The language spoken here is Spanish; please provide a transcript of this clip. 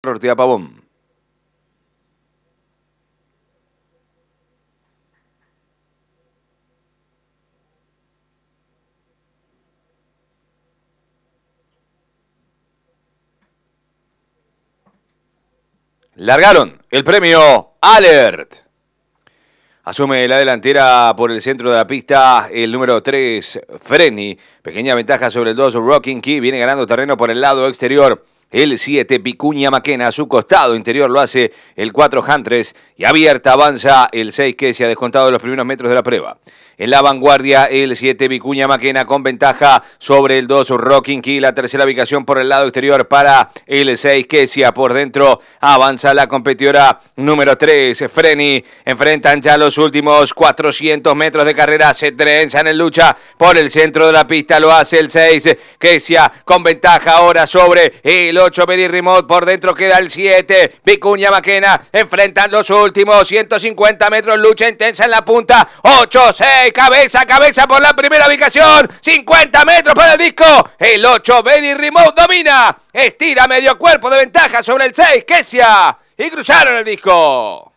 Rortía Pavón. Largaron el premio Alert. Asume la delantera por el centro de la pista el número 3, Freni. Pequeña ventaja sobre el 2, Rocking Key. Viene ganando terreno por el lado exterior. El 7, Vicuña Maquena, a su costado interior lo hace el 4, Jantres Y abierta avanza el 6, que se ha descontado los primeros metros de la prueba. En la vanguardia, el 7, Vicuña Maquena, con ventaja sobre el 2, Rocking Key. La tercera ubicación por el lado exterior para el 6, Kesia. Por dentro avanza la competidora número 3, Freni. Enfrentan ya los últimos 400 metros de carrera. Se trenzan en lucha por el centro de la pista. Lo hace el 6, Kesia, con ventaja ahora sobre el 8, Berry Remote, por dentro queda el 7, Vicuña Maquena, enfrentan los últimos, 150 metros, lucha intensa en la punta, 8, 6, cabeza, cabeza por la primera ubicación, 50 metros para el disco, el 8, Berry Remote domina, estira medio cuerpo de ventaja sobre el 6, Kesia, y cruzaron el disco.